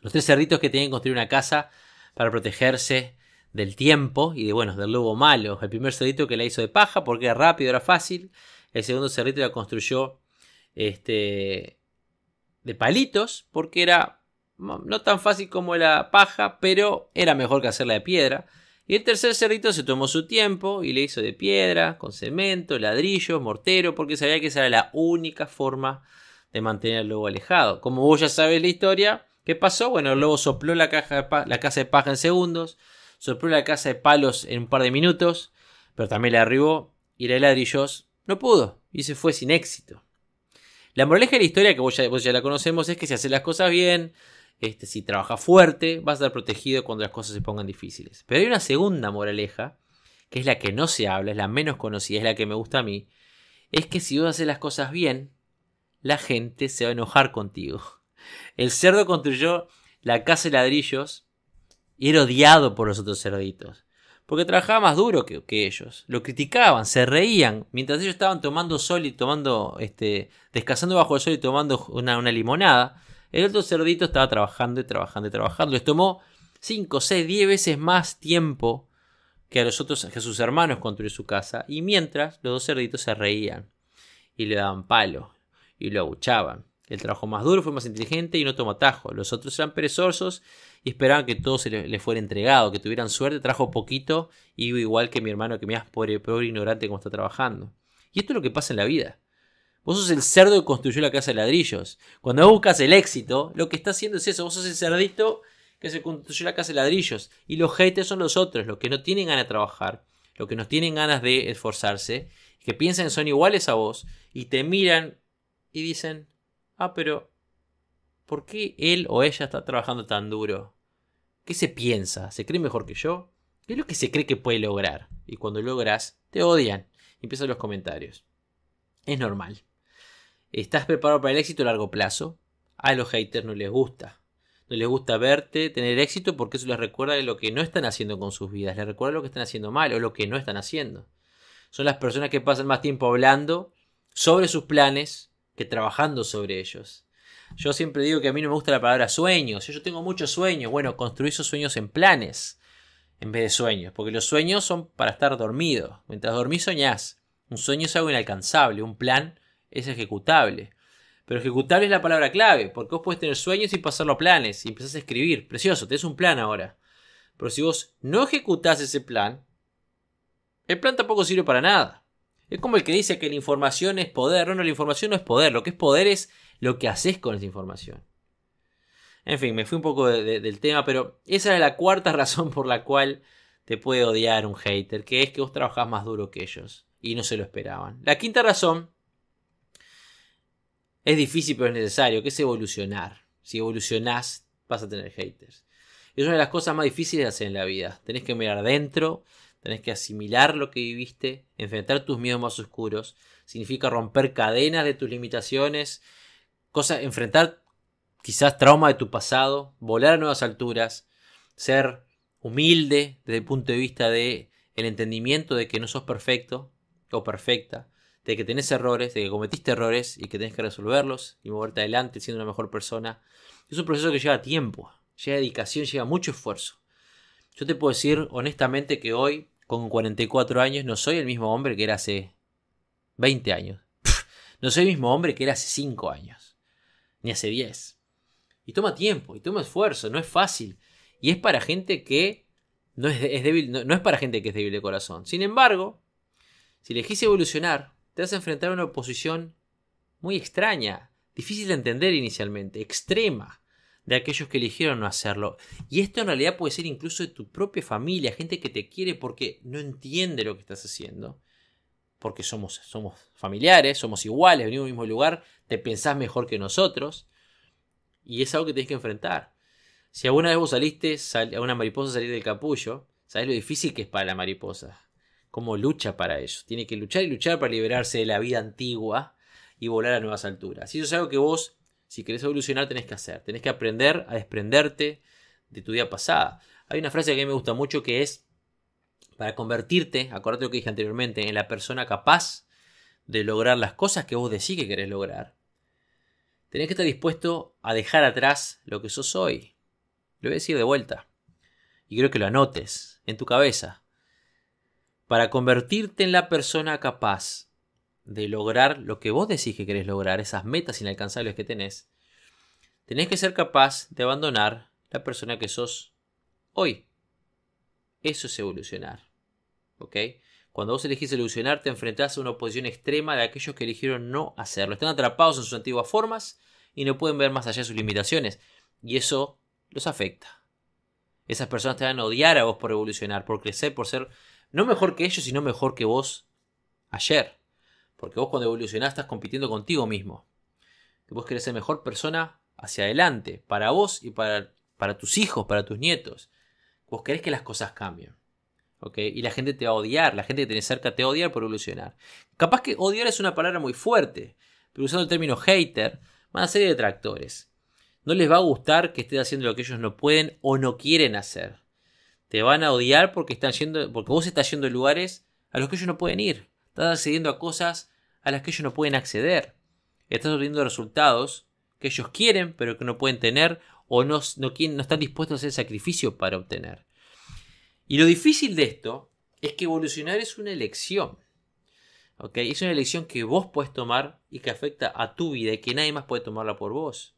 Los tres cerditos que tenían que construir una casa para protegerse del tiempo y de, bueno, del lobo malo. El primer cerdito que la hizo de paja porque era rápido, era fácil. El segundo cerdito la construyó este, de palitos, porque era no tan fácil como la paja, pero era mejor que hacerla de piedra. Y el tercer cerrito se tomó su tiempo y le hizo de piedra, con cemento, ladrillo, mortero, porque sabía que esa era la única forma de mantener al lobo alejado. Como vos ya sabes la historia, ¿qué pasó? Bueno, el lobo sopló la, la casa de paja en segundos, sopló la casa de palos en un par de minutos, pero también le arribó y la de ladrillos no pudo y se fue sin éxito. La moraleja de la historia, que vos ya, la conocemos, es que si haces las cosas bien, este, si trabajas fuerte, vas a estar protegido cuando las cosas se pongan difíciles. Pero hay una segunda moraleja, que es la que no se habla, es la menos conocida, es la que me gusta a mí, es que si vos haces las cosas bien, la gente se va a enojar contigo. El cerdo construyó la casa de ladrillos y era odiado por los otros cerditos porque trabajaba más duro que, ellos. Lo criticaban, se reían, mientras ellos estaban tomando sol y tomando, este, descansando bajo el sol y tomando una, limonada, el otro cerdito estaba trabajando y trabajando y trabajando. Les tomó 5, 6, 10 veces más tiempo que a los otros, a sus hermanos construir su casa, y mientras los dos cerditos se reían y le daban palo y lo aguchaban. El trabajo más duro fue más inteligente y no tomó tajo, Los otros eran perezosos y esperaban que todo se le, fuera entregado, que tuvieran suerte, trajo poquito y igual que mi hermano que me pobre, pobre ignorante como está trabajando. Y esto es lo que pasa en la vida. Vos sos el cerdo que construyó la casa de ladrillos. Cuando buscas el éxito, lo que está haciendo es eso. Vos sos el cerdito que se construyó la casa de ladrillos. Y los haters son los otros, los que no tienen ganas de trabajar, los que no tienen ganas de esforzarse, que piensan que son iguales a vos y te miran y dicen, ah, pero ¿Por qué él o ella está trabajando tan duro? ¿Qué se piensa? ¿Se cree mejor que yo? ¿Qué es lo que se cree que puede lograr? Y cuando logras, te odian. empiezan los comentarios. Es normal. ¿Estás preparado para el éxito a largo plazo? A los haters no les gusta. No les gusta verte tener éxito porque eso les recuerda lo que no están haciendo con sus vidas. Les recuerda lo que están haciendo mal o lo que no están haciendo. Son las personas que pasan más tiempo hablando sobre sus planes que trabajando sobre ellos. Yo siempre digo que a mí no me gusta la palabra sueños. Yo tengo muchos sueños. Bueno, construir esos sueños en planes en vez de sueños. Porque los sueños son para estar dormido. Mientras dormís soñás. Un sueño es algo inalcanzable. Un plan es ejecutable. Pero ejecutable es la palabra clave. Porque vos puedes tener sueños y pasarlo a planes. Y empezás a escribir. Precioso, tenés un plan ahora. Pero si vos no ejecutás ese plan, el plan tampoco sirve para nada. Es como el que dice que la información es poder. No, no, la información no es poder. Lo que es poder es lo que haces con esa información. En fin, me fui un poco del tema, pero esa era la cuarta razón por la cual te puede odiar un hater, que es que vos trabajás más duro que ellos y no se lo esperaban. La quinta razón es difícil pero es necesario, que es evolucionar. Si evolucionás vas a tener haters. Es una de las cosas más difíciles de hacer en la vida. Tenés que mirar adentro, tenés que asimilar lo que viviste, enfrentar tus miedos más oscuros. Significa romper cadenas de tus limitaciones, Cosa, enfrentar quizás trauma de tu pasado, volar a nuevas alturas, ser humilde desde el punto de vista de el entendimiento de que no sos perfecto o perfecta, de que tenés errores, de que cometiste errores y que tenés que resolverlos y moverte adelante siendo una mejor persona. Es un proceso que lleva tiempo, lleva dedicación, lleva mucho esfuerzo. Yo te puedo decir honestamente que hoy, con 44 años, no soy el mismo hombre que era hace 20 años. no soy el mismo hombre que era hace 5 años ni hace 10. Y toma tiempo, y toma esfuerzo, no es fácil. Y es para gente que no es, es débil, no, es para gente que es débil de corazón. Sin embargo, si elegís evolucionar, te vas a enfrentar a una oposición muy extraña, difícil de entender inicialmente, extrema, de aquellos que eligieron no hacerlo. Y esto en realidad puede ser incluso de tu propia familia, gente que te quiere porque no entiende lo que estás haciendo porque somos, somos familiares, somos iguales, venimos del mismo lugar, te pensás mejor que nosotros. Y es algo que tenés que enfrentar. Si alguna vez vos saliste a una mariposa salir del capullo, sabés lo difícil que es para la mariposa. Cómo lucha para ello. Tiene que luchar y luchar para liberarse de la vida antigua y volar a nuevas alturas. Y eso es algo que vos, si querés evolucionar, tenés que hacer. Tenés que aprender a desprenderte de tu vida pasada. Hay una frase que a mí me gusta mucho que es para convertirte, acuérdate lo que dije anteriormente, en la persona capaz de lograr las cosas que vos decís que querés lograr, tenés que estar dispuesto a dejar atrás lo que sos hoy. Lo voy a decir de vuelta. Y creo que lo anotes en tu cabeza. Para convertirte en la persona capaz de lograr lo que vos decís que querés lograr, esas metas inalcanzables que tenés, tenés que ser capaz de abandonar la persona que sos hoy. Eso es evolucionar. Cuando vos elegís evolucionar, te enfrentás a una oposición extrema de aquellos que eligieron no hacerlo. Están atrapados en sus antiguas formas y no pueden ver más allá de sus limitaciones. Y eso los afecta. Esas personas te van a odiar a vos por evolucionar, por crecer, por ser no mejor que ellos, sino mejor que vos ayer. Porque vos cuando evolucionás estás compitiendo contigo mismo. Que vos querés ser mejor persona hacia adelante, para vos y para, para tus hijos, para tus nietos. Vos querés que las cosas cambien. Y la gente te va a odiar, la gente que tiene cerca te va a odiar por evolucionar. Capaz que odiar es una palabra muy fuerte, pero usando el término hater, van a ser detractores. No les va a gustar que estés haciendo lo que ellos no pueden o no quieren hacer. Te van a odiar porque, están porque vos estás yendo a lugares a los que ellos no pueden ir. Estás accediendo a cosas a las que ellos no pueden acceder. Estás obteniendo resultados que ellos quieren pero que no pueden tener o no, no, no están dispuestos a hacer sacrificio para obtener. Y lo difícil de esto es que evolucionar es una elección. Es una elección que vos puedes tomar y que afecta a tu vida y que nadie más puede tomarla por vos.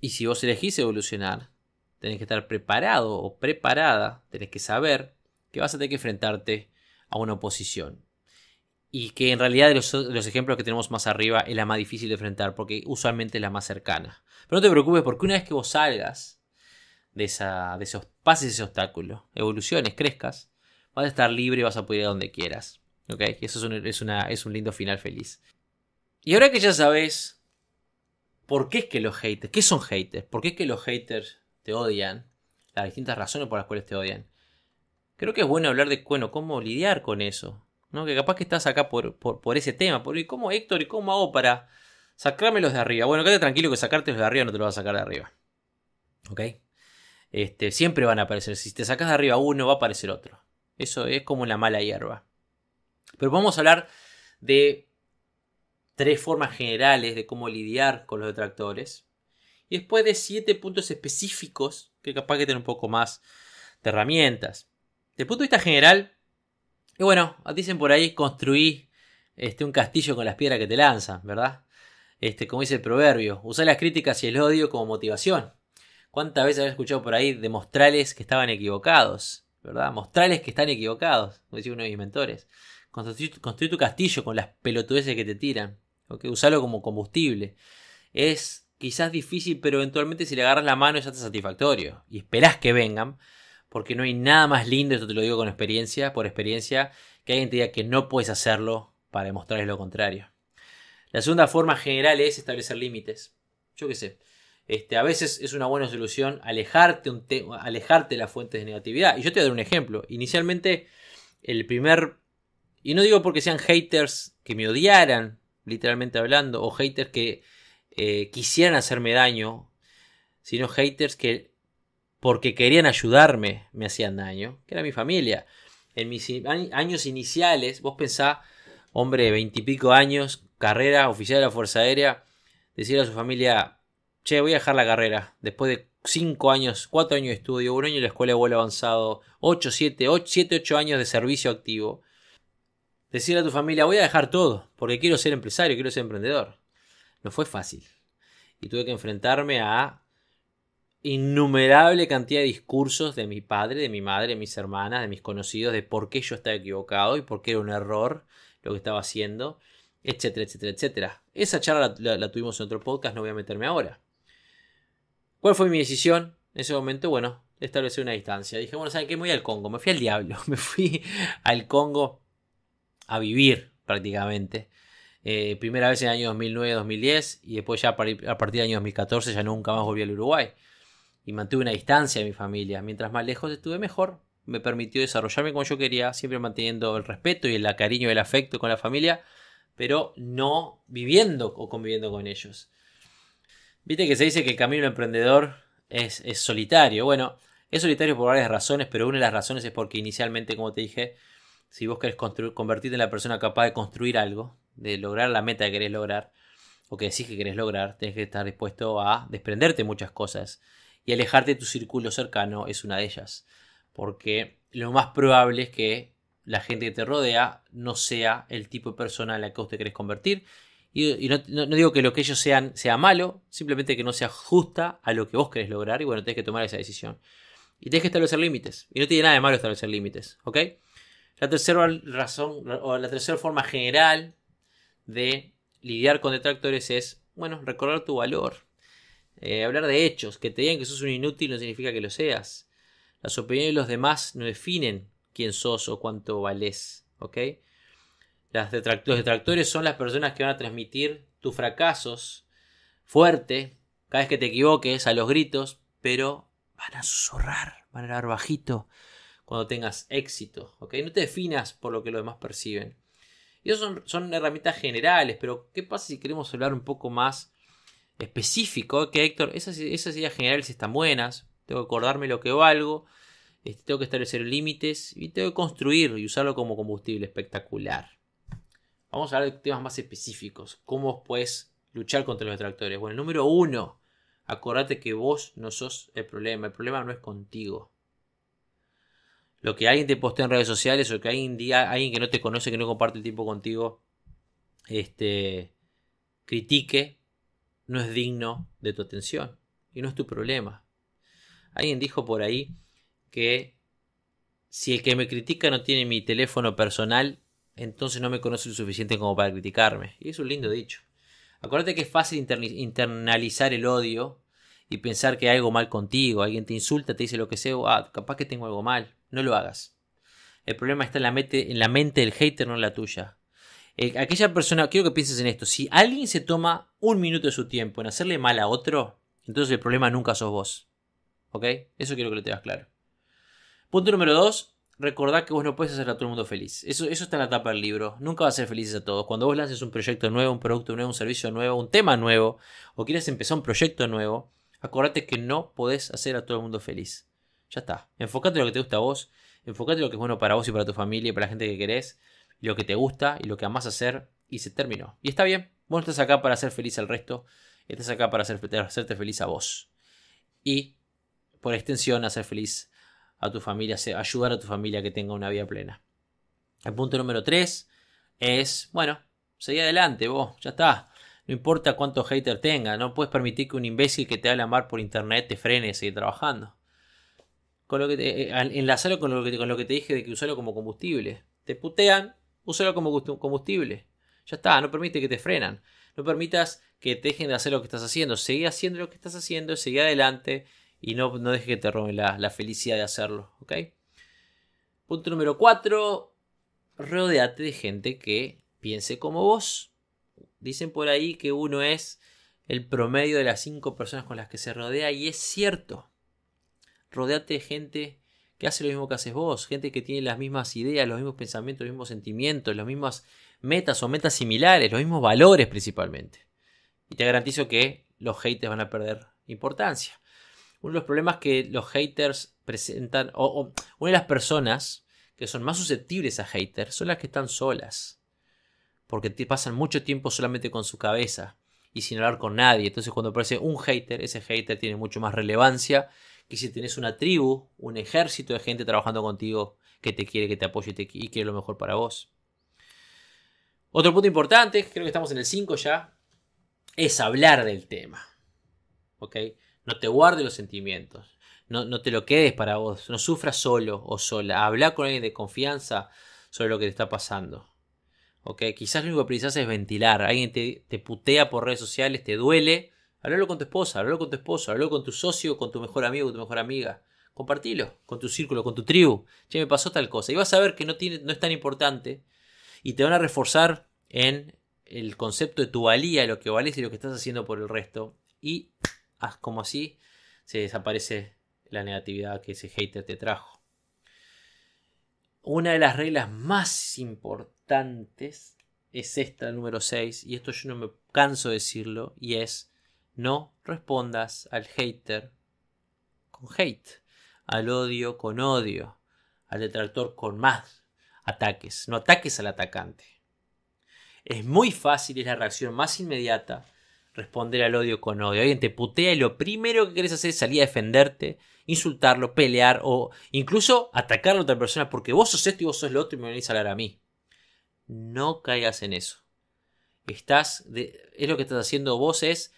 Y si vos elegís evolucionar, tenés que estar preparado o preparada, tenés que saber que vas a tener que enfrentarte a una oposición. Y que en realidad de los, los, ejemplos que tenemos más arriba es la más difícil de enfrentar porque usualmente es la más cercana. Pero no te preocupes porque una vez que vos salgas de, esa, de esos pases ese obstáculo, evoluciones, crezcas, vas a estar libre, y vas a poder ir a donde quieras. ¿Ok? Y eso es un, una, es un lindo final feliz. Y ahora que ya sabes por qué es que los haters, ¿qué son haters? ¿Por qué es que los haters te odian? Las distintas razones por las cuales te odian. Creo que es bueno hablar de, cómo lidiar con eso. ¿no? Que capaz que estás acá por, ese tema. Por, ¿Y cómo, Héctor, y cómo hago para sacármelos de arriba? Bueno, quédate tranquilo que los de arriba no te lo vas a sacar de arriba. ¿Ok? Este, siempre van a aparecer. Si te sacas de arriba uno, va a aparecer otro. Eso es como la mala hierba. Pero vamos a hablar de tres formas generales de cómo lidiar con los detractores. Y después de siete puntos específicos que capaz que tienen un poco más de herramientas. De punto de vista general, y bueno, dicen por ahí construí este, un castillo con las piedras que te lanzan, ¿verdad? Este, como dice el proverbio, usar las críticas y el odio como motivación. ¿Cuántas veces habrás escuchado por ahí de mostrales que estaban equivocados? ¿Verdad? Mostrales que están equivocados, como decía uno de mis mentores. Construir, tu castillo con las pelotudeces que te tiran. que Usarlo como combustible. Es quizás difícil, pero eventualmente si le agarras la mano es hasta satisfactorio. Y esperás que vengan, porque no hay nada más lindo, esto te lo digo con experiencia, por experiencia, que alguien te diga que no puedes hacerlo para demostrarles lo contrario. La segunda forma general es establecer límites. Yo qué sé. Este, a veces es una buena solución alejarte, un alejarte de las fuentes de negatividad. Y yo te voy a dar un ejemplo. Inicialmente, el primer. Y no digo porque sean haters que me odiaran, literalmente hablando, o haters que eh, quisieran hacerme daño, sino haters que porque querían ayudarme me hacían daño, que era mi familia. En mis años iniciales, vos pensás, hombre de veintipico años, carrera oficial de la Fuerza Aérea, decir a su familia, che, voy a dejar la carrera. Después de cinco años, cuatro años de estudio, un año en la escuela de vuelo avanzado, ocho, siete, ocho, siete, ocho años de servicio activo. Decirle a tu familia, voy a dejar todo, porque quiero ser empresario, quiero ser emprendedor. No fue fácil. Y tuve que enfrentarme a innumerable cantidad de discursos de mi padre, de mi madre, de mis hermanas, de mis conocidos, de por qué yo estaba equivocado y por qué era un error lo que estaba haciendo, etcétera, etcétera, etcétera. Esa charla la tuvimos en otro podcast, no voy a meterme ahora. ¿Cuál fue mi decisión en ese momento? Bueno, establecí una distancia. Dije, bueno, ¿saben qué? Me voy al Congo. Me fui al diablo. Me fui al Congo a vivir prácticamente. Eh, primera vez en el año 2009-2010 y después ya a partir del año 2014 ya nunca más volví al Uruguay. Y mantuve una distancia de mi familia. Mientras más lejos estuve mejor. Me permitió desarrollarme como yo quería, siempre manteniendo el respeto y el cariño y el afecto con la familia, pero no viviendo o conviviendo con ellos. Viste que se dice que el camino emprendedor es, es, solitario. Bueno, es solitario por varias razones, pero una de las razones es porque inicialmente, como te dije, si vos querés convertirte en la persona capaz de construir algo, de lograr la meta que querés lograr, o que decís que querés lograr, tenés que estar dispuesto a desprenderte muchas cosas. Y alejarte de tu círculo cercano es una de ellas. Porque lo más probable es que la gente que te rodea no sea el tipo de persona en la que vos te querés convertir y, no, digo que lo que ellos sean sea malo, simplemente que no sea justa a lo que vos querés lograr y bueno, tenés que tomar esa decisión. Y tenés que establecer límites. Y no tiene nada de malo establecer límites, ¿ok? La tercera razón, o la tercera forma general de lidiar con detractores es, bueno, recordar tu valor. Eh, hablar de hechos, que te digan que sos un inútil no significa que lo seas. Las opiniones de los demás no definen quién sos o cuánto valés, ¿ok? los detractores son las personas que van a transmitir tus fracasos fuerte, cada vez que te equivoques, a los gritos, pero van a susurrar, van a hablar bajito cuando tengas éxito. No te definas por lo que los demás perciben. Y eso son, herramientas generales, pero ¿qué pasa si queremos hablar un poco más específico? Que Héctor, esas, ideas generales están buenas, tengo que acordarme lo que valgo, este, tengo que establecer límites y tengo que construir y usarlo como combustible espectacular. Vamos a hablar de temas más específicos. ¿Cómo puedes luchar contra los detractores? Bueno, número uno, acordate que vos no sos el problema. El problema no es contigo. Lo que alguien te postea en redes sociales o que alguien alguien que no te conoce, que no comparte el tiempo contigo, este, critique, no es digno de tu atención y no es tu problema. Alguien dijo por ahí que si el que me critica no tiene mi teléfono personal, entonces no me conoce lo suficiente como para criticarme. Y es un lindo dicho. Acuérdate que es fácil internalizar el odio y pensar que hay algo mal contigo. Alguien te insulta, te dice lo que sea, ah, capaz que tengo algo mal. No lo hagas. El problema está en la, mente, en la mente del hater, no en la tuya. aquella persona, quiero que pienses en esto, si alguien se toma un minuto de su tiempo en hacerle mal a otro, entonces el problema nunca sos vos. ¿Ok? Eso quiero que lo tengas claro. Punto número dos, recordá que vos no puedes hacer a todo el mundo feliz. Eso, eso está en la tapa del libro. Nunca vas a ser felices a todos. Cuando vos lances un proyecto nuevo, un producto nuevo, un servicio nuevo, un tema nuevo, o quieres empezar un proyecto nuevo, acordate que no podés hacer a todo el mundo feliz. Ya está. Enfocate en lo que te gusta a vos, enfocate en lo que es bueno para vos y para tu familia y para la gente que querés, lo que te gusta y lo que amás hacer, y se terminó. Y está bien, vos no estás acá para hacer feliz al resto, estás acá para hacerte feliz a vos. Y por extensión, hacer feliz a tu familia, ayudar a tu familia que tenga una vida plena. El punto número 3 es, bueno, seguí adelante vos, ya está. No importa cuántos hater tenga, no puedes permitir que un imbécil que te habla mal por internet te frene y seguir trabajando. Eh, con lo que te, con lo, que, te dije de que usalo como combustible. Te putean, úsalo como combustible. Ya está, no permite que te frenan. No permitas que te dejen de hacer lo que estás haciendo. Seguí haciendo lo que estás haciendo, seguí adelante y no, no dejes que te roben la, felicidad de hacerlo, ¿ok? Punto número 4, rodeate de gente que piense como vos. Dicen por ahí que uno es el promedio de las cinco personas con las que se rodea y es cierto. Rodeate de gente que hace lo mismo que haces vos, gente que tiene las mismas ideas, los mismos pensamientos, los mismos sentimientos, las mismas metas o metas similares, los mismos valores principalmente. Y te garantizo que los haters van a perder importancia uno de los problemas que los haters presentan, o, una de las personas que son más susceptibles a haters, son las que están solas. Porque te pasan mucho tiempo solamente con su cabeza y sin hablar con nadie. Entonces cuando aparece un hater, ese hater tiene mucho más relevancia que si tenés una tribu, un ejército de gente trabajando contigo que te quiere, que te apoye y, y quiere lo mejor para vos. Otro punto importante, creo que estamos en el 5 ya, es hablar del tema. ¿Ok? No te guardes los sentimientos. No, te lo quedes para vos. No sufras solo o sola. Habla con alguien de confianza sobre lo que te está pasando. Quizás lo único que precisas es ventilar. Alguien te, te putea por redes sociales, te duele. Hablalo con tu esposa, Hablalo con tu esposo, Hablalo con tu socio, con tu mejor amigo, con tu mejor amiga. Compartilo con tu círculo, con tu tribu. Che, me pasó tal cosa. Y vas a ver que no, tiene, no es tan importante. Y te van a reforzar en el concepto de tu valía, lo que vales y lo que estás haciendo por el resto. Y haz como así, se desaparece la negatividad que ese hater te trajo. Una de las reglas más importantes es esta, número 6, y esto yo no me canso de decirlo, y es no respondas al hater con hate, al odio con odio, al detractor con más ataques, no ataques al atacante. Es muy fácil, es la reacción más inmediata, responder al odio con odio. Alguien te putea y lo primero que querés hacer es salir a defenderte, insultarlo, pelear o incluso atacar a otra persona porque vos sos esto y vos sos lo otro y me venís a hablar a mí. No caigas en eso. Estás, es lo que estás haciendo vos, es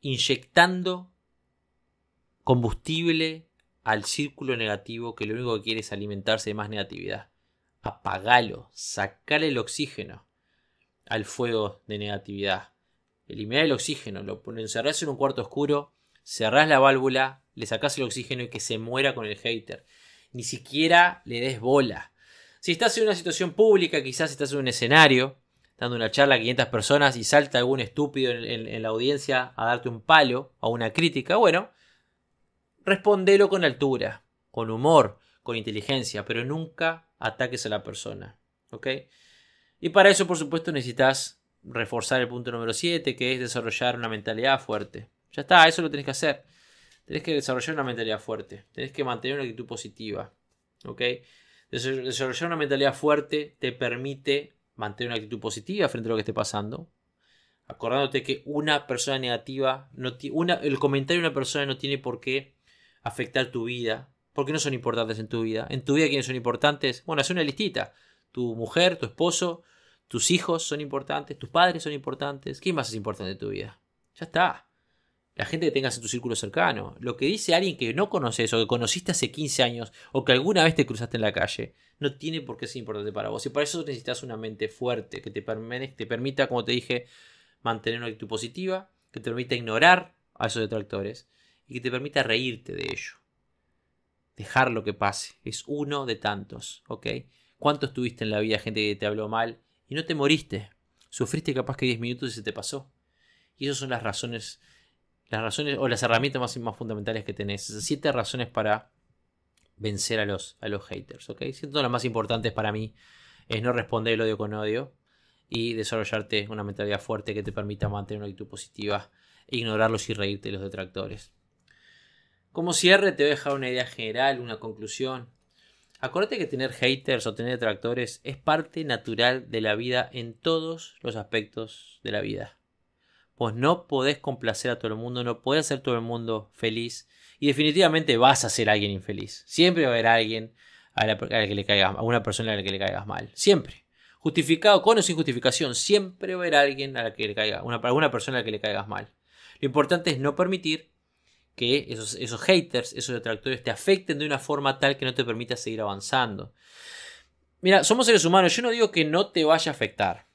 inyectando combustible al círculo negativo que lo único que quiere es alimentarse de más negatividad. Apagalo, sacale el oxígeno al fuego de negatividad eliminar el oxígeno, lo, encerras en un cuarto oscuro, cerrás la válvula, le sacás el oxígeno y que se muera con el hater. Ni siquiera le des bola. Si estás en una situación pública, quizás estás en un escenario, dando una charla a 500 personas y salta algún estúpido en, la audiencia a darte un palo o una crítica, bueno, respondelo con altura, con humor, con inteligencia, pero nunca ataques a la persona. ¿Ok? Y para eso, por supuesto, necesitas reforzar el punto número 7, que es desarrollar una mentalidad fuerte. Ya está, eso lo tenés que hacer. Tenés que desarrollar una mentalidad fuerte. Tenés que mantener una actitud positiva. ¿Ok? Desarrollar una mentalidad fuerte te permite mantener una actitud positiva frente a lo que esté pasando. Acordándote que una persona negativa, no una, el comentario de una persona no tiene por qué afectar tu vida. Porque no son importantes en tu vida. En tu vida, ¿quiénes son importantes? Bueno, haz una listita. Tu mujer, tu esposo, tus hijos son importantes, tus padres son importantes. ¿Quién más es importante en tu vida? Ya está. La gente que tengas en tu círculo cercano. Lo que dice alguien que no conoces o que conociste hace 15 años o que alguna vez te cruzaste en la calle, no tiene por qué ser importante para vos. Y para eso necesitas una mente fuerte que te, te permita, como te dije, mantener una actitud positiva, que te permita ignorar a esos detractores y que te permita reírte de ello. Dejar lo que pase. Es uno de tantos, ¿ok? ¿Cuántos tuviste en la vida gente que te habló mal y no te moriste. Sufriste capaz que 10 minutos y se te pasó. Y esas son las razones, las razones o las herramientas más, fundamentales que tenés. Siete razones para vencer a los, a los haters, ¿ok? Siento las más importantes para mí es no responder el odio con odio y desarrollarte una mentalidad fuerte que te permita mantener una actitud positiva, ignorarlos y reírte de los detractores. Como cierre, te voy a dejar una idea general, una conclusión. Acuérdate que tener haters o tener detractores es parte natural de la vida en todos los aspectos de la vida. Pues no podés complacer a todo el mundo, no podés hacer todo el mundo feliz y definitivamente vas a ser alguien infeliz. Siempre va a haber alguien a la, que le caigas, a una persona a la que le caigas mal, siempre. Justificado con o sin justificación, siempre va a haber alguien a la que le caiga, una, alguna persona a la que le caigas mal. Lo importante es no permitir que esos, esos haters, esos detractores te afecten de una forma tal que no te permita seguir avanzando. Mira, somos seres humanos, yo no digo que no te vaya a afectar.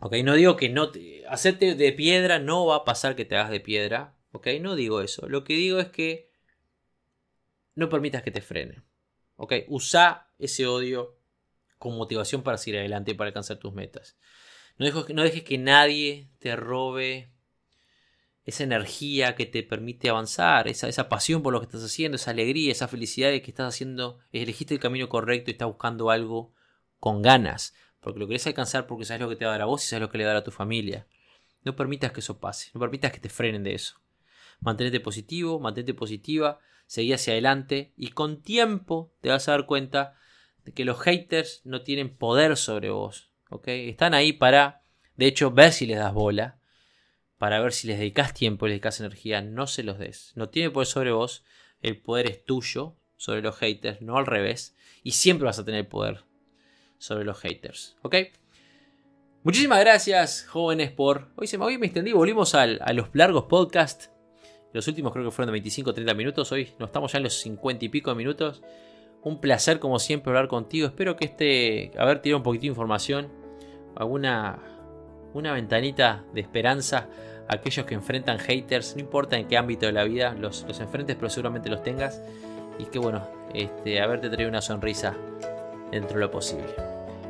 ¿Ok? No digo que no te. Hacerte de piedra no va a pasar que te hagas de piedra. No digo eso. Lo que digo es que no permitas que te frene. ¿Ok? Usa ese odio con motivación para seguir adelante y para alcanzar tus metas. No, no dejes que nadie te robe esa energía que te permite avanzar, esa, esa, pasión por lo que estás haciendo, esa alegría, esa felicidad de que estás haciendo, elegiste el camino correcto y estás buscando algo con ganas, porque lo querés alcanzar porque sabes lo que te va a dar a vos y sabes lo que le va a dar a tu familia. No permitas que eso pase, no permitas que te frenen de eso. Mantente positivo, Mantente positiva, seguí hacia adelante y con tiempo te vas a dar cuenta de que los haters no tienen poder sobre vos, Están ahí para, de hecho, ver si les das bola para ver si les dedicas tiempo, les dedicas energía, no se los des. No tiene poder sobre vos, el poder es tuyo sobre los haters, no al revés. Y siempre vas a tener poder sobre los haters, ¿ok? Muchísimas gracias, jóvenes, por... Hoy, se me, hoy me extendí, volvimos al, a los largos podcasts. Los últimos creo que fueron de 25 o 30 minutos, hoy no estamos ya en los 50 y pico minutos. Un placer como siempre hablar contigo, espero que este, haber tirado un poquito de información, alguna una ventanita de esperanza a aquellos que enfrentan haters, no importa en qué ámbito de la vida los, enfrentes, pero seguramente los tengas. Y que bueno, este, haberte traído una sonrisa dentro de lo posible.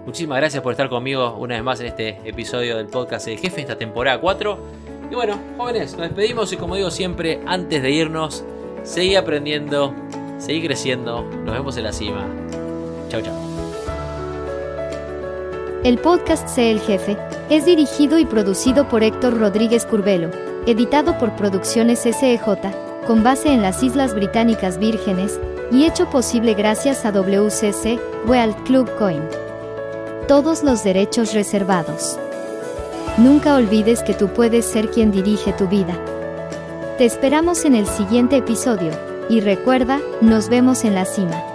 Muchísimas gracias por estar conmigo una vez más en este episodio del podcast de Jefe, esta temporada 4. Y bueno, jóvenes, nos despedimos y como digo siempre, antes de irnos, seguí aprendiendo, seguí creciendo, nos vemos en la cima. Chao, chao. El podcast Sé el Jefe es dirigido y producido por Héctor Rodríguez Curbelo, editado por Producciones SEJ, con base en las Islas Británicas Vírgenes, y hecho posible gracias a WCC, World Club Coin. Todos los derechos reservados. Nunca olvides que tú puedes ser quien dirige tu vida. Te esperamos en el siguiente episodio, y recuerda, nos vemos en la cima.